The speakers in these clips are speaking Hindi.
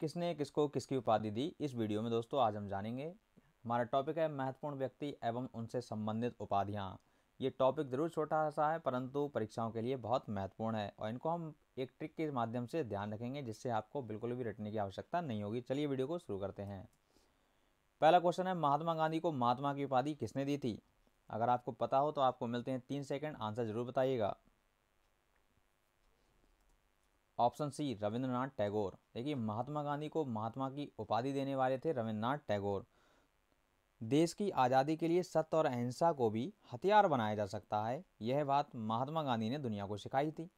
किसने किसको किसकी उपाधि दी इस वीडियो में दोस्तों आज हम जानेंगे हमारा टॉपिक है महत्वपूर्ण व्यक्ति एवं उनसे संबंधित उपाधियाँ ये टॉपिक ज़रूर छोटा सा है परंतु परीक्षाओं के लिए बहुत महत्वपूर्ण है और इनको हम एक ट्रिक के माध्यम से ध्यान रखेंगे जिससे आपको बिल्कुल भी रटने की आवश्यकता नहीं होगी चलिए वीडियो को शुरू करते हैं पहला क्वेश्चन है महात्मा गांधी को महात्मा की उपाधि किसने दी थी अगर आपको पता हो तो आपको मिलते हैं तीन सेकेंड आंसर जरूर बताइएगा ऑप्शन सी रविंद्रनाथ टैगोर देखिए महात्मा गांधी को महात्मा की उपाधि देने वाले थे रविंद्रनाथ टैगोर देश की आज़ादी के लिए सत्य और अहिंसा को भी हथियार बनाया जा सकता है यह बात महात्मा गांधी ने दुनिया को सिखाई थी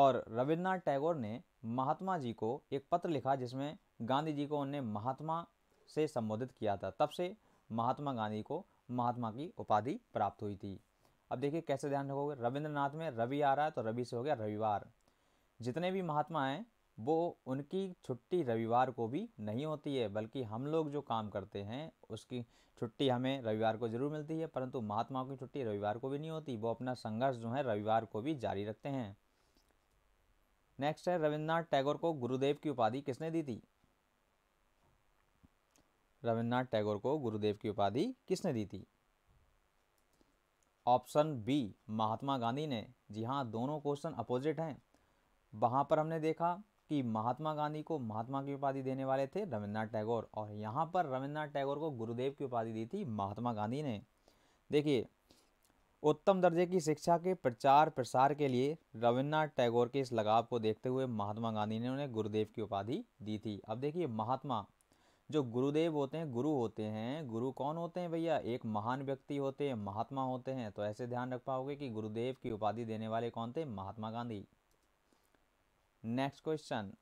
और रविन्द्रनाथ टैगोर ने महात्मा जी को एक पत्र लिखा जिसमें गांधी जी को उन्हें महात्मा से संबोधित किया था तब से महात्मा गांधी को महात्मा की उपाधि प्राप्त हुई थी अब देखिए कैसे ध्यान रखोगे रविंद्रनाथ में रवि आ रहा है तो रवि से हो गया रविवार जितने भी महात्मा हैं वो उनकी छुट्टी रविवार को भी नहीं होती है बल्कि हम लोग जो काम करते हैं उसकी छुट्टी हमें रविवार को ज़रूर मिलती है परंतु महात्माओं की छुट्टी रविवार को भी नहीं होती वो अपना संघर्ष जो है रविवार को भी जारी रखते हैं नेक्स्ट है रविन्द्रनाथ टैगोर को गुरुदेव की उपाधि किसने दी थी रविन्द्रनाथ टैगोर को गुरुदेव की उपाधि किसने दी थी ऑप्शन बी महात्मा गांधी ने जी हाँ दोनों क्वेश्चन अपोजिट हैं वहाँ पर हमने देखा कि महात्मा गांधी को महात्मा की उपाधि देने वाले थे रविन्द्रनाथ टैगोर और यहाँ पर रविन्द्रनाथ टैगोर को गुरुदेव की उपाधि दी थी महात्मा गांधी ने देखिए उत्तम दर्जे की शिक्षा के प्रचार प्रसार के लिए रविन्द्रनाथ टैगोर के इस लगाव को देखते हुए महात्मा गांधी ने उन्हें गुरुदेव की उपाधि दी थी अब देखिए महात्मा जो गुरुदेव होते हैं गुरु होते हैं गुरु कौन होते हैं भैया एक महान व्यक्ति होते हैं महात्मा होते हैं तो ऐसे ध्यान रख पाओगे कि गुरुदेव की उपाधि देने वाले कौन थे महात्मा गांधी नेक्स्ट क्वेश्चन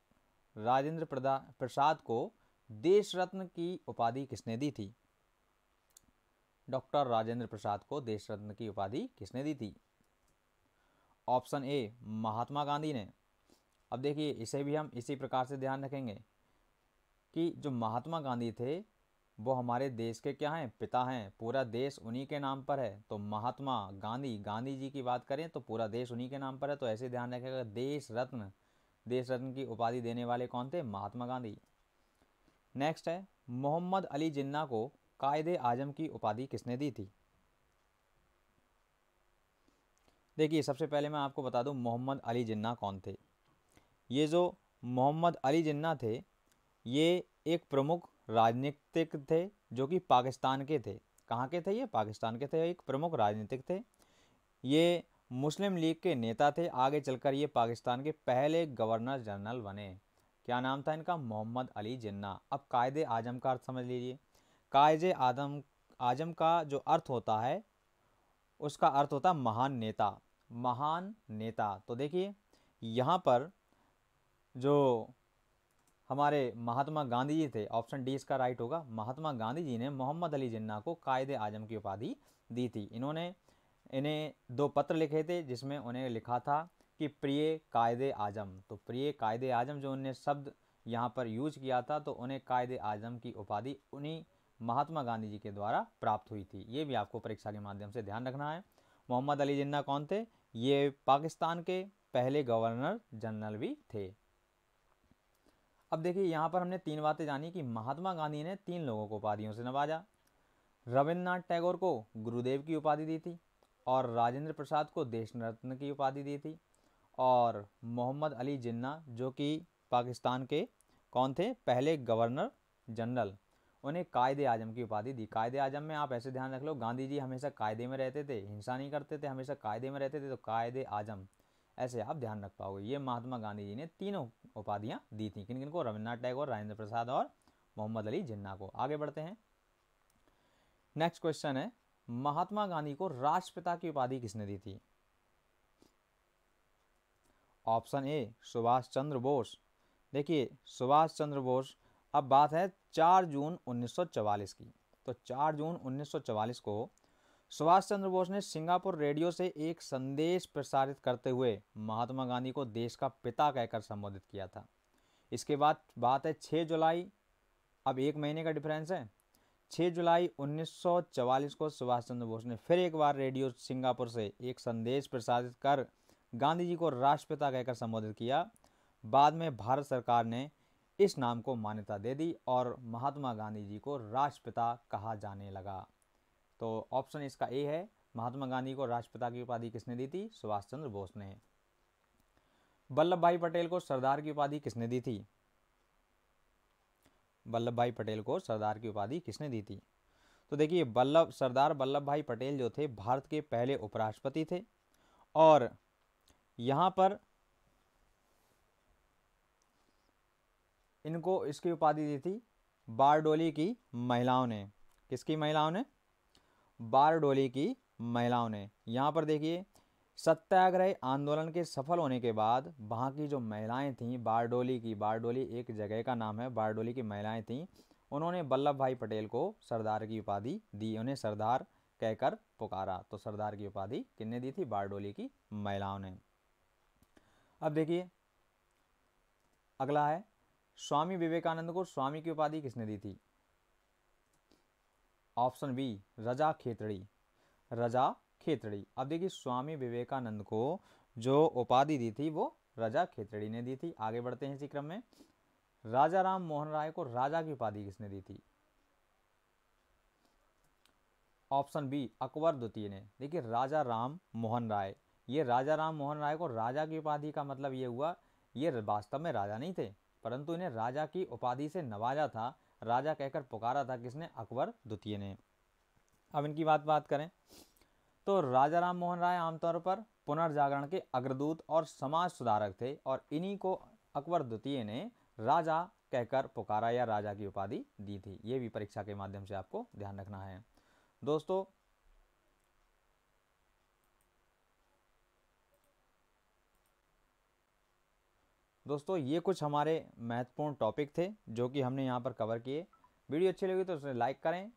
राजेंद्र प्रसाद को देश रत्न की उपाधि किसने दी थी डॉक्टर राजेंद्र प्रसाद को देश रत्न की उपाधि किसने दी थी ऑप्शन ए महात्मा गांधी ने अब देखिए इसे भी हम इसी प्रकार से ध्यान रखेंगे कि जो महात्मा गांधी थे वो हमारे देश के क्या हैं पिता हैं पूरा देश उन्हीं के नाम पर है तो महात्मा गांधी गांधी जी की बात करें तो पूरा देश उन्हीं के नाम पर है तो ऐसे ध्यान रखेगा देश रत्न देश रत्न की उपाधि देने वाले कौन थे महात्मा गांधी नेक्स्ट है मोहम्मद अली जिन्ना को कायदे आजम की उपाधि किसने दी थी देखिए सबसे पहले मैं आपको बता दूं मोहम्मद अली जिन्ना कौन थे ये जो मोहम्मद अली जिन्ना थे ये एक प्रमुख राजनीतिक थे जो कि पाकिस्तान के थे कहाँ के थे ये पाकिस्तान के थे एक प्रमुख राजनीतिक थे ये मुस्लिम लीग के नेता थे आगे चलकर ये पाकिस्तान के पहले गवर्नर जनरल बने क्या नाम था इनका मोहम्मद अली जिन्ना अब कायदे आजम का अर्थ समझ लीजिए कायदे आजम आजम का जो अर्थ होता है उसका अर्थ होता है महान नेता महान नेता तो देखिए यहाँ पर जो हमारे महात्मा गांधी जी थे ऑप्शन डी इसका राइट होगा महात्मा गांधी जी ने मोहम्मद अली जिन्ना को कायदे आजम की उपाधि दी थी इन्होंने इन्हें दो पत्र लिखे थे जिसमें उन्हें लिखा था कि प्रिय कायदे आजम तो प्रिय कायदे आजम जो उन्हें शब्द यहाँ पर यूज किया था तो उन्हें कायदे आजम की उपाधि उन्हीं महात्मा गांधी जी के द्वारा प्राप्त हुई थी ये भी आपको परीक्षा के माध्यम से ध्यान रखना है मोहम्मद अली जिन्ना कौन थे ये पाकिस्तान के पहले गवर्नर जनरल भी थे अब देखिए यहाँ पर हमने तीन बातें जानी कि महात्मा गांधी ने तीन लोगों को उपाधियों से नवाजा रविन्द्रनाथ टैगोर को गुरुदेव की उपाधि दी थी और राजेंद्र प्रसाद को देश रत्न की उपाधि दी थी और मोहम्मद अली जिन्ना जो कि पाकिस्तान के कौन थे पहले गवर्नर जनरल उन्हें कायदे आजम की उपाधि दी कायद आजम में आप ऐसे ध्यान रख लो गांधी जी हमेशा कायदे में रहते थे हिंसा नहीं करते थे हमेशा कायदे में रहते थे तो कायद आजम ऐसे आप ध्यान रख पाओगे ये महात्मा गांधी जी ने तीनों उपाधियाँ दी थी किन किन को रविन्द्रनाथ टैगोर राजेंद्र प्रसाद और मोहम्मद अली जिन्ना को आगे बढ़ते हैं नेक्स्ट क्वेश्चन है महात्मा गांधी को राष्ट्रपिता की उपाधि किसने दी थी ऑप्शन ए सुभाष चंद्र बोस देखिए सुभाष चंद्र बोस अब बात है 4 जून 1944 की तो 4 जून 1944 को सुभाष चंद्र बोस ने सिंगापुर रेडियो से एक संदेश प्रसारित करते हुए महात्मा गांधी को देश का पिता कहकर संबोधित किया था इसके बाद बात है 6 जुलाई अब एक महीने का डिफरेंस है 6 जुलाई 1944 को सुभाष चंद्र बोस ने फिर एक बार रेडियो सिंगापुर से एक संदेश प्रसारित कर गांधी जी को राष्ट्रपिता कहकर संबोधित किया बाद में भारत सरकार ने इस नाम को मान्यता दे दी और महात्मा गांधी जी को राष्ट्रपिता कहा जाने लगा तो ऑप्शन इसका ए है महात्मा गांधी को राष्ट्रपिता की उपाधि किसने दी थी सुभाष चंद्र बोस ने वल्लभ भाई पटेल को सरदार की उपाधि किसने दी थी वल्लभ भाई पटेल को सरदार की उपाधि किसने दी थी तो देखिए वल्लभ सरदार वल्लभ भाई पटेल जो थे भारत के पहले उपराष्ट्रपति थे और यहाँ पर इनको इसकी उपाधि दी थी बारडोली की महिलाओं ने किसकी महिलाओं ने बारडोली की महिलाओं ने यहाँ पर देखिए सत्याग्रह आंदोलन के सफल होने के बाद वहाँ की जो महिलाएं थीं बारडोली की बारडोली एक जगह का नाम है बारडोली की महिलाएं थीं उन्होंने वल्लभ भाई पटेल को सरदार की उपाधि दी उन्हें सरदार कहकर पुकारा तो सरदार की उपाधि किन्ने दी थी बारडोली की महिलाओं ने अब देखिए अगला है स्वामी विवेकानंद को स्वामी की उपाधि किसने दी थी ऑप्शन बी रजा खेतड़ी रजा खेतड़ी अब देखिए स्वामी विवेकानंद को जो उपाधि दी थी वो राजा खेतड़ी ने दी थी आगे बढ़ते हैं इसी क्रम में राजा राम मोहन राय को राजा की उपाधि किसने दी थी ऑप्शन बी अकबर द्वितीय ने देखिए राजा राम मोहन राय ये राजा राम मोहन राय को राजा की उपाधि का मतलब ये हुआ ये वास्तव में राजा नहीं थे परंतु इन्हें राजा की उपाधि से नवाजा था राजा कहकर पुकारा था किसने अकबर द्वितीय ने अब इनकी बात बात करें तो राजा राम मोहन राय आमतौर पर पुनर्जागरण के अग्रदूत और समाज सुधारक थे और इन्हीं को अकबर द्वितीय ने राजा कहकर पुकारा या राजा की उपाधि दी थी ये भी परीक्षा के माध्यम से आपको ध्यान रखना है दोस्तों दोस्तों ये कुछ हमारे महत्वपूर्ण टॉपिक थे जो कि हमने यहाँ पर कवर किए वीडियो अच्छी लगी तो उसने लाइक करें